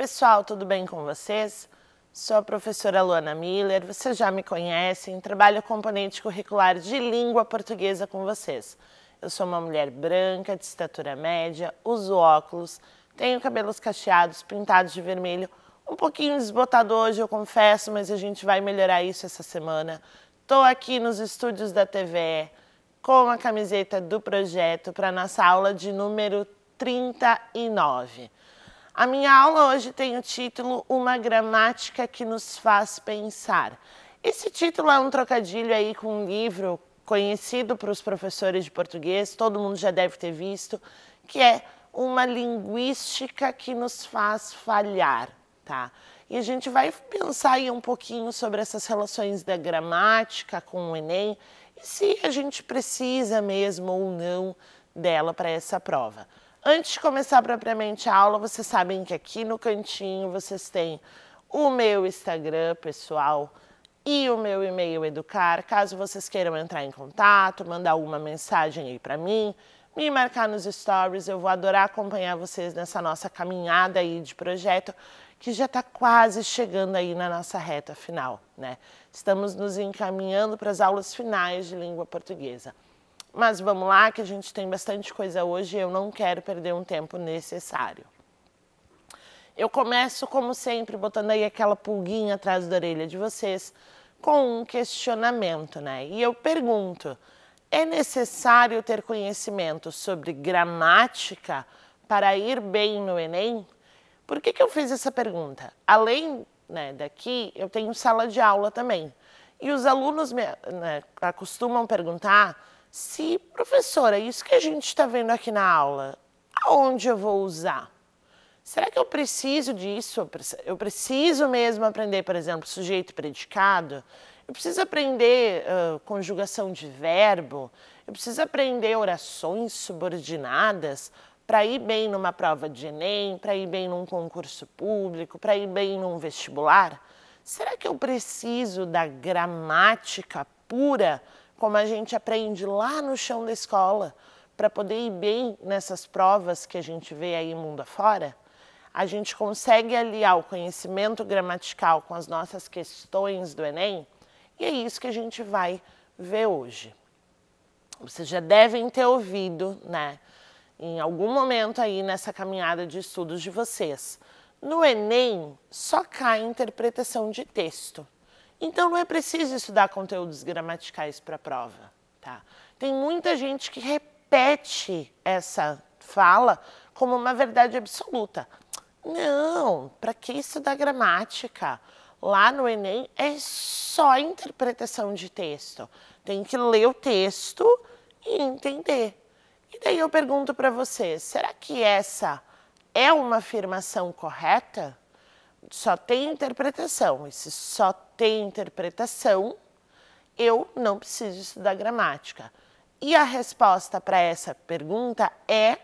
Pessoal, tudo bem com vocês? Sou a professora Luana Miller, vocês já me conhecem, trabalho componente curricular de língua portuguesa com vocês. Eu sou uma mulher branca, de estatura média, uso óculos, tenho cabelos cacheados, pintados de vermelho, um pouquinho desbotado hoje, eu confesso, mas a gente vai melhorar isso essa semana. Estou aqui nos estúdios da TVE com a camiseta do projeto para nossa aula de número 39. A minha aula hoje tem o título Uma Gramática que nos faz pensar. Esse título é um trocadilho aí com um livro conhecido para os professores de português, todo mundo já deve ter visto, que é Uma Linguística que nos faz falhar, tá? E a gente vai pensar aí um pouquinho sobre essas relações da gramática com o Enem e se a gente precisa mesmo ou não dela para essa prova. Antes de começar propriamente a aula, vocês sabem que aqui no cantinho vocês têm o meu Instagram pessoal e o meu e-mail educar, caso vocês queiram entrar em contato, mandar uma mensagem aí para mim, me marcar nos stories, eu vou adorar acompanhar vocês nessa nossa caminhada aí de projeto que já está quase chegando aí na nossa reta final, né? Estamos nos encaminhando para as aulas finais de língua portuguesa. Mas vamos lá, que a gente tem bastante coisa hoje e eu não quero perder um tempo necessário. Eu começo, como sempre, botando aí aquela pulguinha atrás da orelha de vocês com um questionamento, né? E eu pergunto: é necessário ter conhecimento sobre gramática para ir bem no Enem? Por que, que eu fiz essa pergunta? Além né, daqui, eu tenho sala de aula também. E os alunos me, né, acostumam perguntar se, professora, é isso que a gente está vendo aqui na aula, aonde eu vou usar? Será que eu preciso disso? Eu preciso mesmo aprender, por exemplo, sujeito predicado? Eu preciso aprender uh, conjugação de verbo? Eu preciso aprender orações subordinadas para ir bem numa prova de Enem, para ir bem num concurso público, para ir bem num vestibular? Será que eu preciso da gramática pura como a gente aprende lá no chão da escola, para poder ir bem nessas provas que a gente vê aí mundo afora, a gente consegue aliar o conhecimento gramatical com as nossas questões do Enem, e é isso que a gente vai ver hoje. Vocês já devem ter ouvido, né, em algum momento aí nessa caminhada de estudos de vocês. No Enem, só cai interpretação de texto. Então não é preciso estudar conteúdos gramaticais para a prova. Tá? Tem muita gente que repete essa fala como uma verdade absoluta. Não, para que estudar gramática? Lá no Enem é só interpretação de texto. Tem que ler o texto e entender. E daí eu pergunto para vocês, será que essa é uma afirmação correta? só tem interpretação. E se só tem interpretação, eu não preciso estudar gramática. E a resposta para essa pergunta é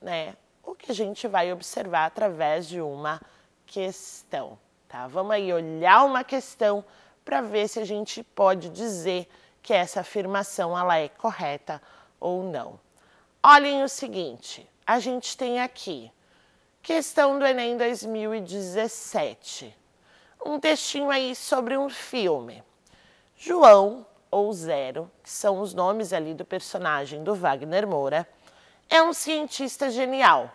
né, o que a gente vai observar através de uma questão. Tá? Vamos aí olhar uma questão para ver se a gente pode dizer que essa afirmação ela é correta ou não. Olhem o seguinte, a gente tem aqui Questão do Enem 2017. Um textinho aí sobre um filme. João, ou Zero, que são os nomes ali do personagem do Wagner Moura, é um cientista genial,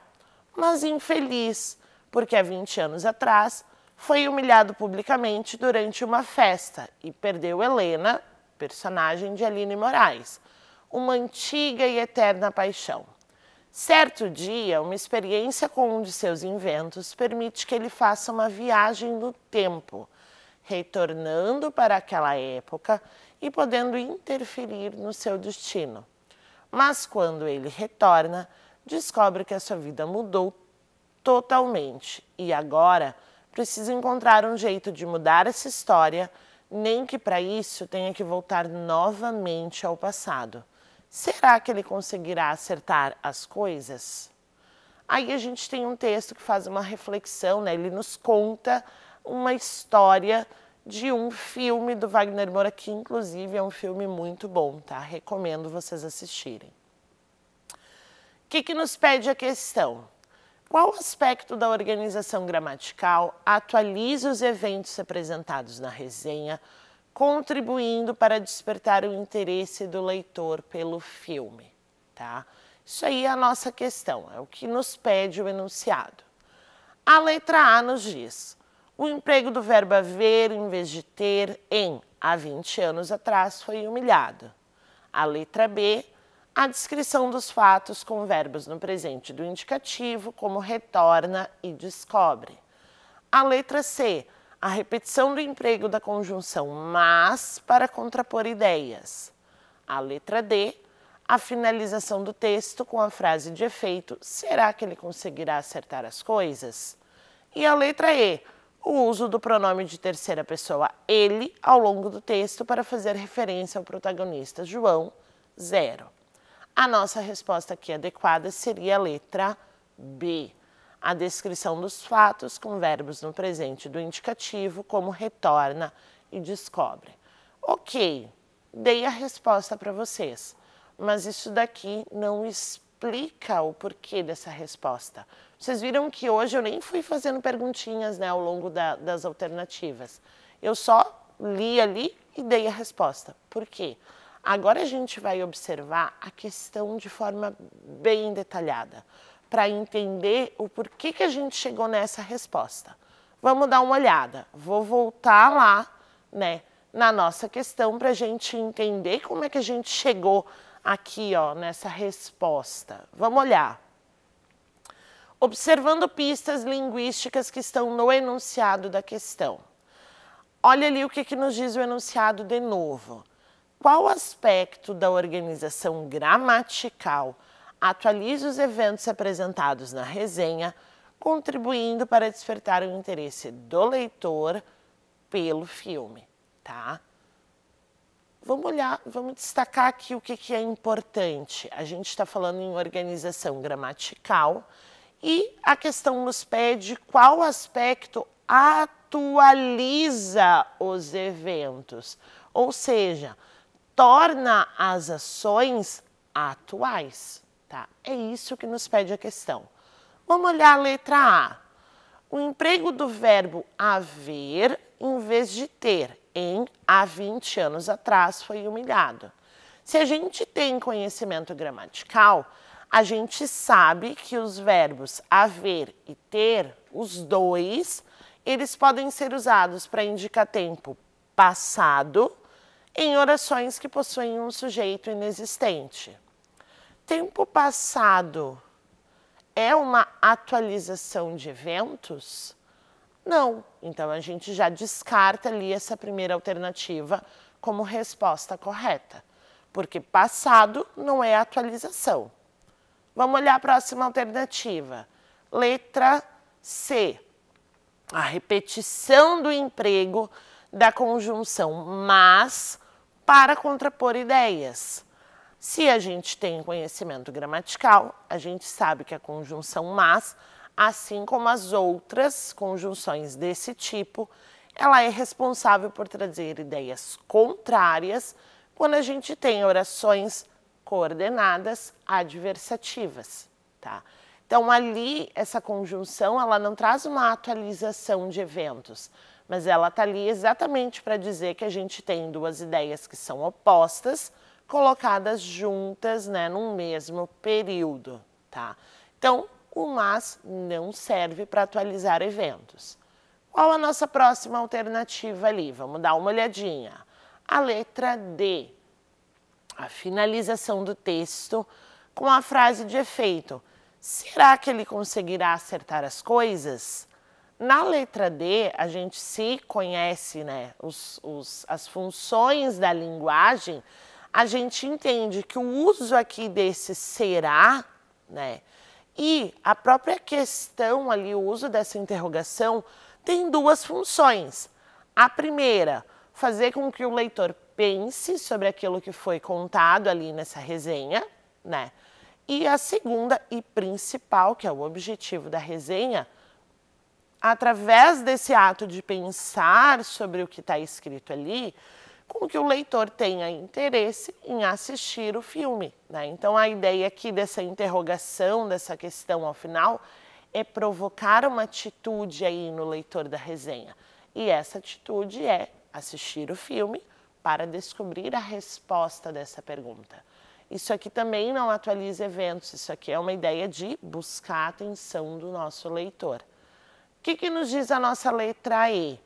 mas infeliz, porque há 20 anos atrás foi humilhado publicamente durante uma festa e perdeu Helena, personagem de Aline Moraes, uma antiga e eterna paixão. Certo dia, uma experiência com um de seus inventos permite que ele faça uma viagem no tempo, retornando para aquela época e podendo interferir no seu destino. Mas quando ele retorna, descobre que a sua vida mudou totalmente e agora precisa encontrar um jeito de mudar essa história, nem que para isso tenha que voltar novamente ao passado. Será que ele conseguirá acertar as coisas? Aí a gente tem um texto que faz uma reflexão, né? ele nos conta uma história de um filme do Wagner Moura, que inclusive é um filme muito bom, tá? Recomendo vocês assistirem. O que, que nos pede a questão? Qual aspecto da organização gramatical atualiza os eventos apresentados na resenha contribuindo para despertar o interesse do leitor pelo filme, tá? Isso aí é a nossa questão, é o que nos pede o enunciado. A letra A nos diz: o emprego do verbo haver em vez de ter em há 20 anos atrás foi humilhado. A letra B, a descrição dos fatos com verbos no presente do indicativo, como retorna e descobre. A letra C, a repetição do emprego da conjunção mas para contrapor ideias. A letra D, a finalização do texto com a frase de efeito: será que ele conseguirá acertar as coisas? E a letra E, o uso do pronome de terceira pessoa ele ao longo do texto para fazer referência ao protagonista João, zero. A nossa resposta aqui adequada seria a letra B a descrição dos fatos com verbos no presente do indicativo, como retorna e descobre. Ok, dei a resposta para vocês, mas isso daqui não explica o porquê dessa resposta. Vocês viram que hoje eu nem fui fazendo perguntinhas né, ao longo da, das alternativas. Eu só li ali e dei a resposta. Por quê? Agora a gente vai observar a questão de forma bem detalhada para entender o porquê que a gente chegou nessa resposta. Vamos dar uma olhada. Vou voltar lá, né, na nossa questão para a gente entender como é que a gente chegou aqui, ó, nessa resposta. Vamos olhar. Observando pistas linguísticas que estão no enunciado da questão. Olha ali o que, que nos diz o enunciado de novo. Qual aspecto da organização gramatical atualize os eventos apresentados na resenha, contribuindo para despertar o interesse do leitor pelo filme, tá? Vamos olhar, vamos destacar aqui o que, que é importante. A gente está falando em organização gramatical e a questão nos pede qual aspecto atualiza os eventos, ou seja, torna as ações atuais. Tá? É isso que nos pede a questão. Vamos olhar a letra A. O emprego do verbo haver em vez de ter em há 20 anos atrás foi humilhado. Se a gente tem conhecimento gramatical, a gente sabe que os verbos haver e ter, os dois, eles podem ser usados para indicar tempo passado em orações que possuem um sujeito inexistente tempo passado é uma atualização de eventos? Não. Então a gente já descarta ali essa primeira alternativa como resposta correta, porque passado não é atualização. Vamos olhar a próxima alternativa. Letra C. A repetição do emprego da conjunção mas para contrapor ideias. Se a gente tem conhecimento gramatical, a gente sabe que a é conjunção mas, assim como as outras conjunções desse tipo, ela é responsável por trazer ideias contrárias quando a gente tem orações coordenadas adversativas, tá? Então ali essa conjunção, ela não traz uma atualização de eventos, mas ela tá ali exatamente para dizer que a gente tem duas ideias que são opostas, colocadas juntas, né, num mesmo período, tá? Então, o mas não serve para atualizar eventos. Qual a nossa próxima alternativa ali? Vamos dar uma olhadinha. A letra D, a finalização do texto com a frase de efeito. Será que ele conseguirá acertar as coisas? Na letra D, a gente se conhece né, os, os, as funções da linguagem, a gente entende que o uso aqui desse será, né? E a própria questão ali, o uso dessa interrogação, tem duas funções. A primeira, fazer com que o leitor pense sobre aquilo que foi contado ali nessa resenha, né? E a segunda e principal, que é o objetivo da resenha, através desse ato de pensar sobre o que está escrito ali, com que o leitor tenha interesse em assistir o filme. Né? Então, a ideia aqui dessa interrogação, dessa questão ao final, é provocar uma atitude aí no leitor da resenha. E essa atitude é assistir o filme para descobrir a resposta dessa pergunta. Isso aqui também não atualiza eventos, isso aqui é uma ideia de buscar a atenção do nosso leitor. O que, que nos diz a nossa letra E?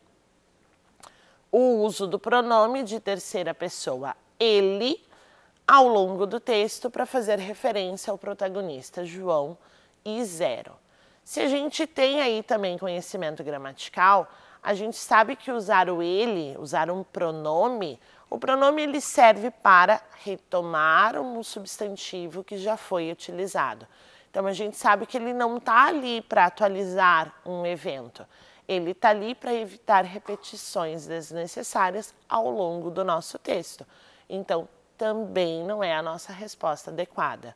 o uso do pronome de terceira pessoa ele ao longo do texto para fazer referência ao protagonista João e Zero. Se a gente tem aí também conhecimento gramatical, a gente sabe que usar o ele, usar um pronome, o pronome ele serve para retomar um substantivo que já foi utilizado. Então a gente sabe que ele não está ali para atualizar um evento, ele está ali para evitar repetições desnecessárias ao longo do nosso texto. Então também não é a nossa resposta adequada.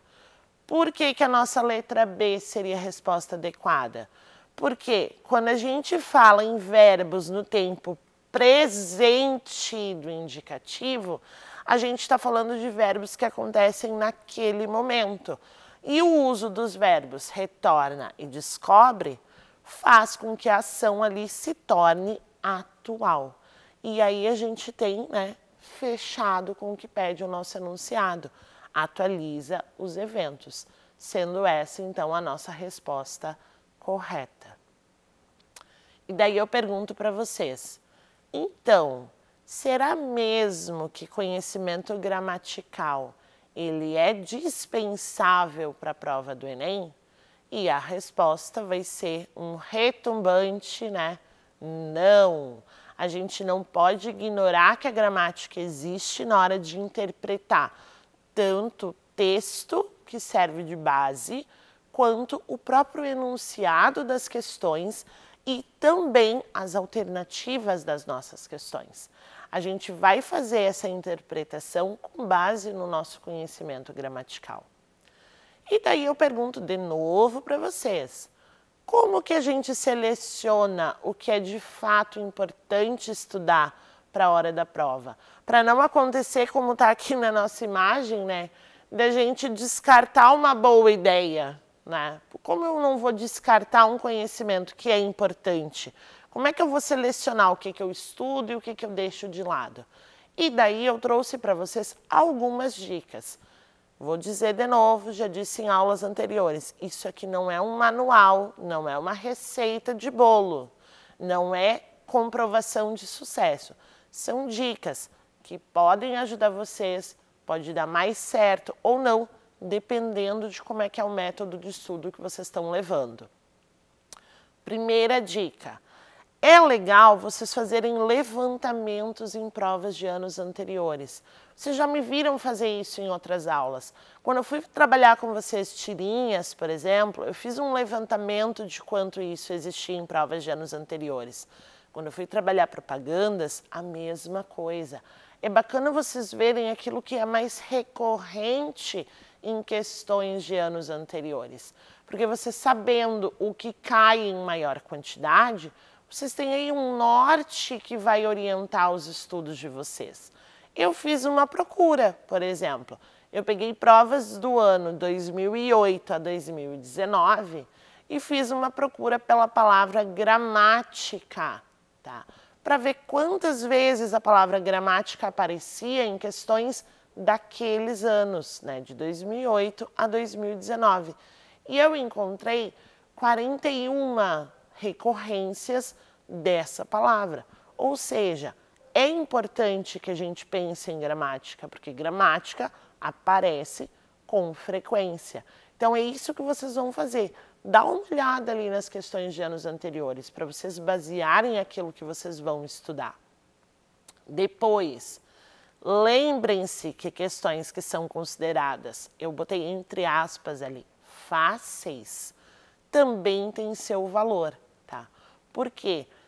Por que, que a nossa letra B seria a resposta adequada? Porque quando a gente fala em verbos no tempo presente do indicativo, a gente está falando de verbos que acontecem naquele momento e o uso dos verbos retorna e descobre faz com que a ação ali se torne atual. E aí a gente tem né, fechado com o que pede o nosso enunciado, atualiza os eventos, sendo essa então a nossa resposta correta. E daí eu pergunto para vocês, então, será mesmo que conhecimento gramatical ele é dispensável para a prova do Enem? E a resposta vai ser um retumbante, né? Não. A gente não pode ignorar que a gramática existe na hora de interpretar tanto texto, que serve de base, quanto o próprio enunciado das questões e também as alternativas das nossas questões a gente vai fazer essa interpretação com base no nosso conhecimento gramatical. E daí eu pergunto de novo para vocês, como que a gente seleciona o que é de fato importante estudar para a hora da prova? Para não acontecer como está aqui na nossa imagem, né? Da gente descartar uma boa ideia, né? Como eu não vou descartar um conhecimento que é importante? Como é que eu vou selecionar o que, que eu estudo e o que, que eu deixo de lado? E daí eu trouxe para vocês algumas dicas. Vou dizer de novo, já disse em aulas anteriores, isso aqui não é um manual, não é uma receita de bolo, não é comprovação de sucesso. São dicas que podem ajudar vocês, pode dar mais certo ou não, dependendo de como é que é o método de estudo que vocês estão levando. Primeira dica, é legal vocês fazerem levantamentos em provas de anos anteriores. Vocês já me viram fazer isso em outras aulas. Quando eu fui trabalhar com vocês tirinhas, por exemplo, eu fiz um levantamento de quanto isso existia em provas de anos anteriores. Quando eu fui trabalhar propagandas, a mesma coisa. É bacana vocês verem aquilo que é mais recorrente em questões de anos anteriores. Porque você sabendo o que cai em maior quantidade, vocês têm aí um norte que vai orientar os estudos de vocês. Eu fiz uma procura, por exemplo. Eu peguei provas do ano 2008 a 2019 e fiz uma procura pela palavra gramática, tá? Para ver quantas vezes a palavra gramática aparecia em questões daqueles anos, né, de 2008 a 2019. E eu encontrei 41 recorrências dessa palavra. Ou seja, é importante que a gente pense em gramática, porque gramática aparece com frequência. Então é isso que vocês vão fazer. Dá uma olhada ali nas questões de anos anteriores para vocês basearem aquilo que vocês vão estudar. Depois, lembrem-se que questões que são consideradas, eu botei entre aspas ali, fáceis, também têm seu valor. Por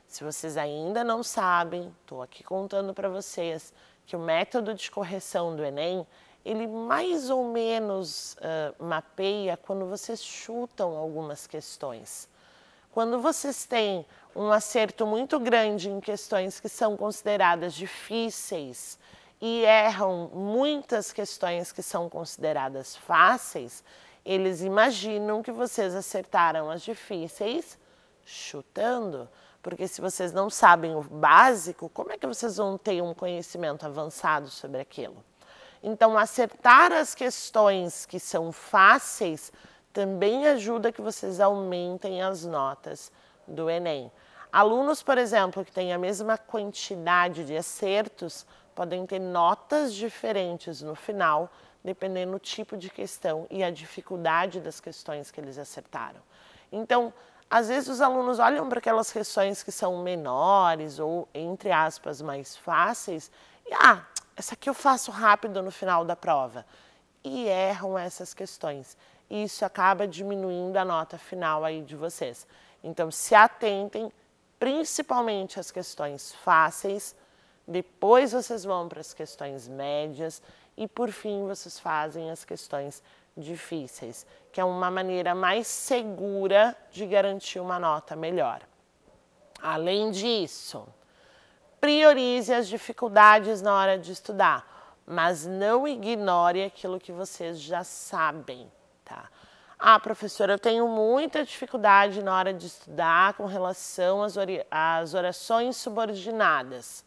Se vocês ainda não sabem, estou aqui contando para vocês que o método de correção do Enem ele mais ou menos uh, mapeia quando vocês chutam algumas questões. Quando vocês têm um acerto muito grande em questões que são consideradas difíceis e erram muitas questões que são consideradas fáceis, eles imaginam que vocês acertaram as difíceis chutando, porque se vocês não sabem o básico, como é que vocês vão ter um conhecimento avançado sobre aquilo? Então, acertar as questões que são fáceis também ajuda que vocês aumentem as notas do Enem. Alunos, por exemplo, que têm a mesma quantidade de acertos, podem ter notas diferentes no final, dependendo do tipo de questão e a dificuldade das questões que eles acertaram. Então, às vezes os alunos olham para aquelas questões que são menores ou, entre aspas, mais fáceis e, ah, essa aqui eu faço rápido no final da prova. E erram essas questões. E isso acaba diminuindo a nota final aí de vocês. Então, se atentem principalmente às questões fáceis, depois vocês vão para as questões médias e por fim vocês fazem as questões difíceis, que é uma maneira mais segura de garantir uma nota melhor. Além disso, priorize as dificuldades na hora de estudar, mas não ignore aquilo que vocês já sabem, tá? Ah, professora, eu tenho muita dificuldade na hora de estudar com relação às, orações subordinadas.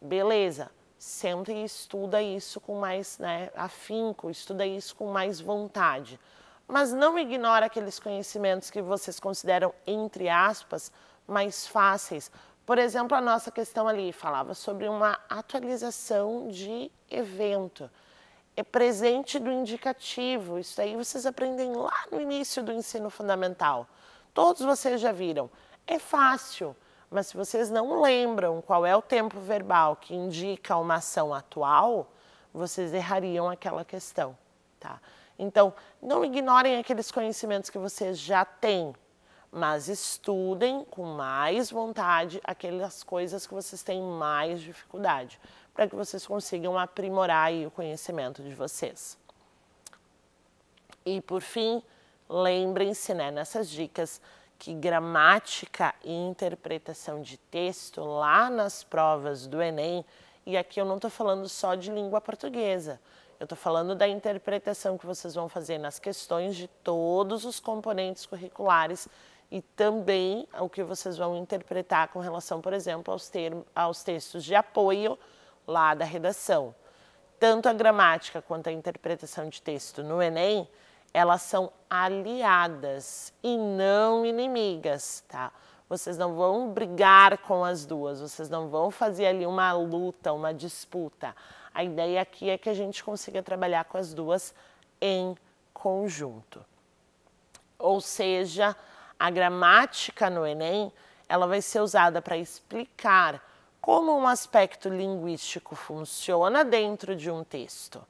Beleza, senta e estuda isso com mais né, afinco, estuda isso com mais vontade. Mas não ignora aqueles conhecimentos que vocês consideram, entre aspas, mais fáceis. Por exemplo, a nossa questão ali falava sobre uma atualização de evento. É presente do indicativo, isso aí vocês aprendem lá no início do ensino fundamental. Todos vocês já viram. É fácil mas se vocês não lembram qual é o tempo verbal que indica uma ação atual, vocês errariam aquela questão, tá? Então, não ignorem aqueles conhecimentos que vocês já têm, mas estudem com mais vontade aquelas coisas que vocês têm mais dificuldade, para que vocês consigam aprimorar o conhecimento de vocês. E por fim, lembrem-se né, nessas dicas que gramática e interpretação de texto lá nas provas do Enem, e aqui eu não estou falando só de língua portuguesa, eu estou falando da interpretação que vocês vão fazer nas questões de todos os componentes curriculares e também o que vocês vão interpretar com relação, por exemplo, aos, termos, aos textos de apoio lá da redação. Tanto a gramática quanto a interpretação de texto no Enem elas são aliadas e não inimigas, tá? Vocês não vão brigar com as duas, vocês não vão fazer ali uma luta, uma disputa. A ideia aqui é que a gente consiga trabalhar com as duas em conjunto. Ou seja, a gramática no Enem, ela vai ser usada para explicar como um aspecto linguístico funciona dentro de um texto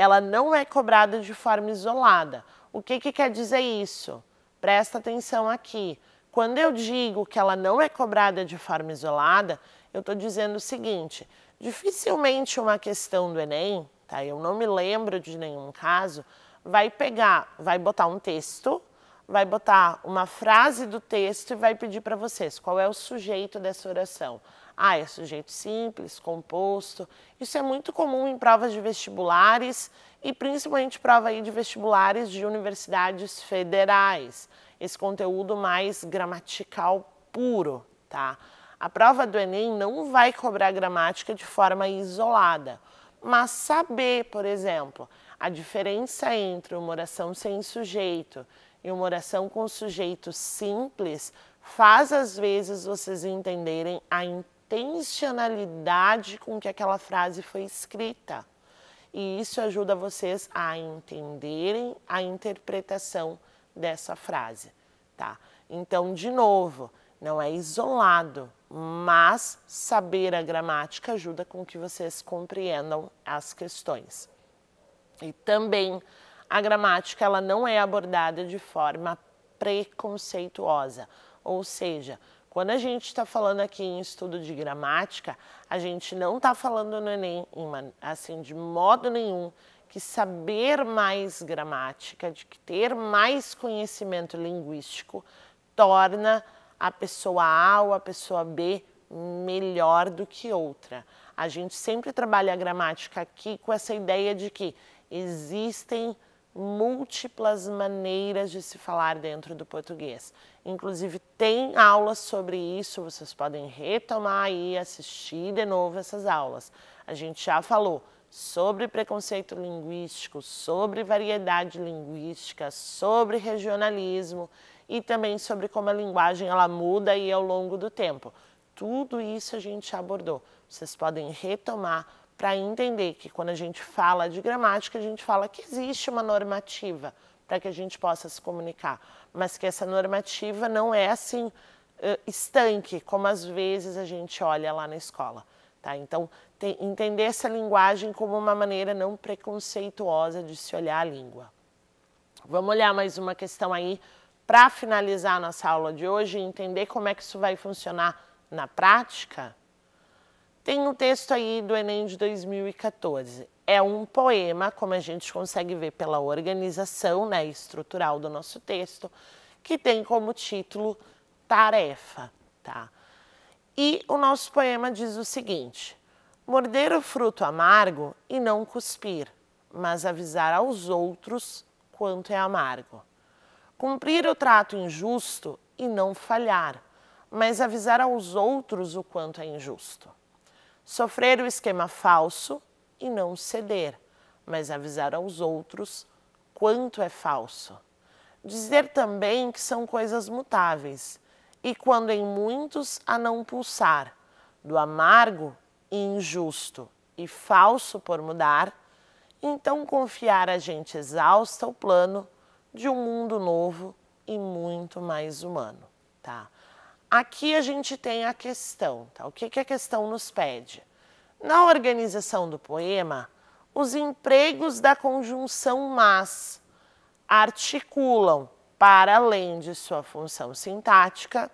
ela não é cobrada de forma isolada. O que, que quer dizer isso? Presta atenção aqui. Quando eu digo que ela não é cobrada de forma isolada, eu estou dizendo o seguinte: dificilmente uma questão do Enem, tá? Eu não me lembro de nenhum caso, vai pegar, vai botar um texto, vai botar uma frase do texto e vai pedir para vocês qual é o sujeito dessa oração. Ah, é sujeito simples, composto. Isso é muito comum em provas de vestibulares e principalmente prova aí de vestibulares de universidades federais. Esse conteúdo mais gramatical puro, tá? A prova do Enem não vai cobrar gramática de forma isolada, mas saber, por exemplo, a diferença entre uma oração sem sujeito e uma oração com sujeito simples faz às vezes vocês entenderem a importância intencionalidade com que aquela frase foi escrita. E isso ajuda vocês a entenderem a interpretação dessa frase, tá? Então, de novo, não é isolado, mas saber a gramática ajuda com que vocês compreendam as questões. E também a gramática ela não é abordada de forma preconceituosa, ou seja, quando a gente está falando aqui em estudo de gramática, a gente não está falando no Enem, assim, de modo nenhum, que saber mais gramática, de que ter mais conhecimento linguístico, torna a pessoa A ou a pessoa B melhor do que outra. A gente sempre trabalha a gramática aqui com essa ideia de que existem múltiplas maneiras de se falar dentro do português. Inclusive, tem aulas sobre isso, vocês podem retomar e assistir de novo essas aulas. A gente já falou sobre preconceito linguístico, sobre variedade linguística, sobre regionalismo e também sobre como a linguagem ela muda e ao longo do tempo. Tudo isso a gente abordou. Vocês podem retomar para entender que quando a gente fala de gramática, a gente fala que existe uma normativa, para que a gente possa se comunicar. Mas que essa normativa não é assim eh, estanque, como às vezes a gente olha lá na escola. Tá? Então, tem, entender essa linguagem como uma maneira não preconceituosa de se olhar a língua. Vamos olhar mais uma questão aí para finalizar nossa aula de hoje e entender como é que isso vai funcionar na prática. Tem um texto aí do Enem de 2014 é um poema, como a gente consegue ver pela organização né, estrutural do nosso texto, que tem como título Tarefa. Tá? E o nosso poema diz o seguinte: morder o fruto amargo e não cuspir, mas avisar aos outros quanto é amargo. Cumprir o trato injusto e não falhar, mas avisar aos outros o quanto é injusto. Sofrer o esquema falso e não ceder, mas avisar aos outros quanto é falso. Dizer também que são coisas mutáveis e, quando em muitos, a não pulsar, do amargo e injusto e falso por mudar, então confiar a gente exausta o plano de um mundo novo e muito mais humano, tá? Aqui a gente tem a questão, tá? O que, que a questão nos pede? Na organização do poema, os empregos da conjunção mas articulam, para além de sua função sintática,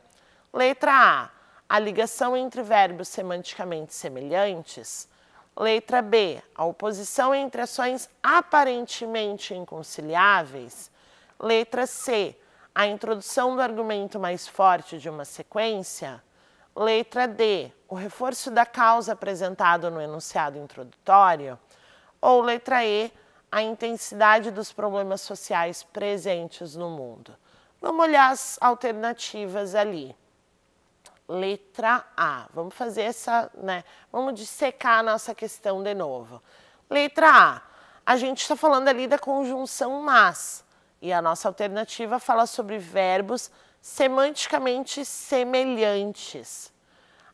letra A, a ligação entre verbos semanticamente semelhantes, letra B, a oposição entre ações aparentemente inconciliáveis, letra C, a introdução do argumento mais forte de uma sequência, Letra D, o reforço da causa apresentado no enunciado introdutório. Ou letra E, a intensidade dos problemas sociais presentes no mundo. Vamos olhar as alternativas ali. Letra A. Vamos fazer essa, né? Vamos dissecar a nossa questão de novo. Letra A. A gente está falando ali da conjunção mas. E a nossa alternativa fala sobre verbos semanticamente semelhantes.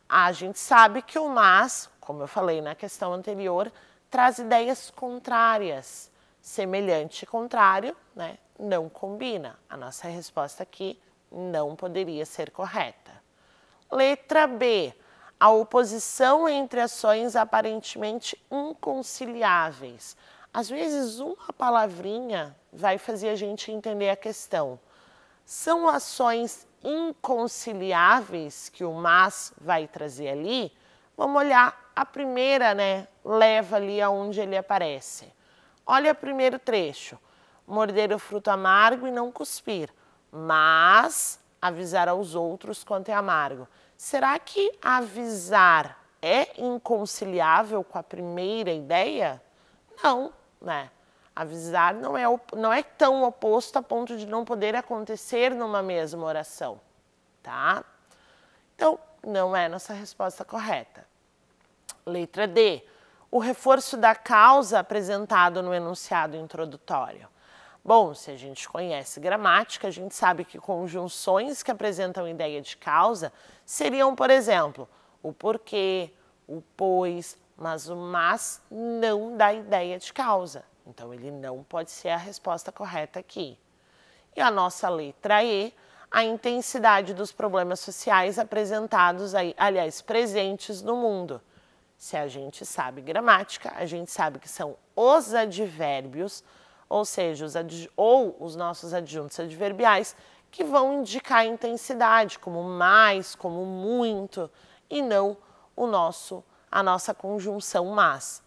Ah, a gente sabe que o mas, como eu falei na questão anterior, traz ideias contrárias. Semelhante e contrário, né? Não combina. A nossa resposta aqui não poderia ser correta. Letra B. A oposição entre ações aparentemente inconciliáveis. Às vezes, uma palavrinha vai fazer a gente entender a questão são ações inconciliáveis que o mas vai trazer ali, vamos olhar a primeira, né? Leva ali aonde ele aparece. Olha o primeiro trecho. Morder o fruto amargo e não cuspir, mas avisar aos outros quanto é amargo. Será que avisar é inconciliável com a primeira ideia? Não, né? Avisar não é, não é tão oposto a ponto de não poder acontecer numa mesma oração, tá? Então, não é nossa resposta correta. Letra D. O reforço da causa apresentado no enunciado introdutório. Bom, se a gente conhece gramática, a gente sabe que conjunções que apresentam ideia de causa seriam, por exemplo, o porquê, o pois, mas o mas não dá ideia de causa. Então, ele não pode ser a resposta correta aqui. E a nossa letra E, a intensidade dos problemas sociais apresentados, aí, aliás, presentes no mundo. Se a gente sabe gramática, a gente sabe que são os advérbios, ou seja, os ou os nossos adjuntos adverbiais, que vão indicar a intensidade, como mais, como muito, e não o nosso, a nossa conjunção mas.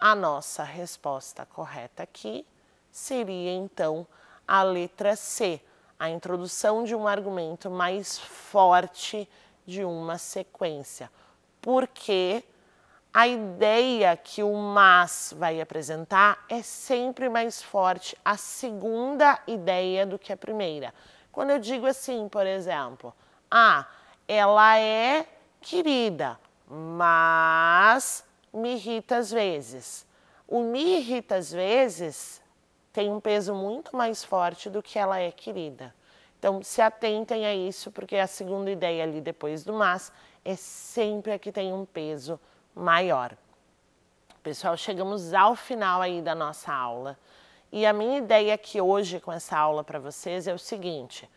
A nossa resposta correta aqui seria então a letra C, a introdução de um argumento mais forte de uma sequência, porque a ideia que o mas vai apresentar é sempre mais forte a segunda ideia do que a primeira. Quando eu digo assim, por exemplo, ah, ela é querida, mas me irrita às vezes. O me irrita às vezes tem um peso muito mais forte do que ela é querida. Então, se atentem a isso, porque a segunda ideia ali depois do mas é sempre a que tem um peso maior. Pessoal, chegamos ao final aí da nossa aula. E a minha ideia aqui hoje com essa aula para vocês é o seguinte: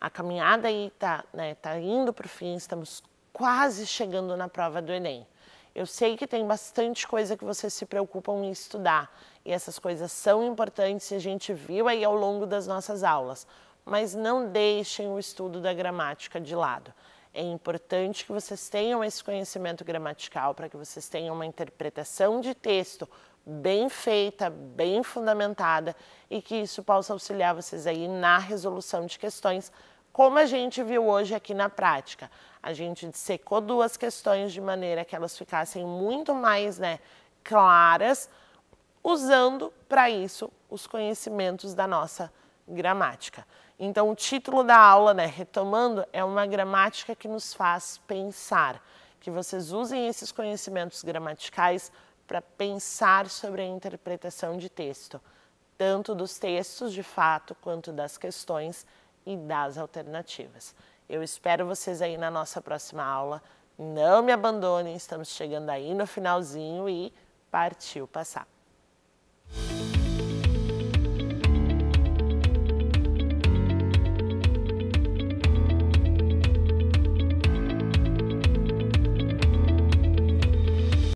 a caminhada aí está né, tá indo para o fim, estamos quase chegando na prova do Enem. Eu sei que tem bastante coisa que vocês se preocupam em estudar e essas coisas são importantes e a gente viu aí ao longo das nossas aulas, mas não deixem o estudo da gramática de lado. É importante que vocês tenham esse conhecimento gramatical para que vocês tenham uma interpretação de texto bem feita, bem fundamentada e que isso possa auxiliar vocês aí na resolução de questões como a gente viu hoje aqui na prática, a gente dissecou duas questões de maneira que elas ficassem muito mais né, claras, usando para isso os conhecimentos da nossa gramática. Então, o título da aula, né, retomando, é uma gramática que nos faz pensar. Que vocês usem esses conhecimentos gramaticais para pensar sobre a interpretação de texto, tanto dos textos de fato quanto das questões e das alternativas. Eu espero vocês aí na nossa próxima aula. Não me abandonem, estamos chegando aí no finalzinho e partiu passar.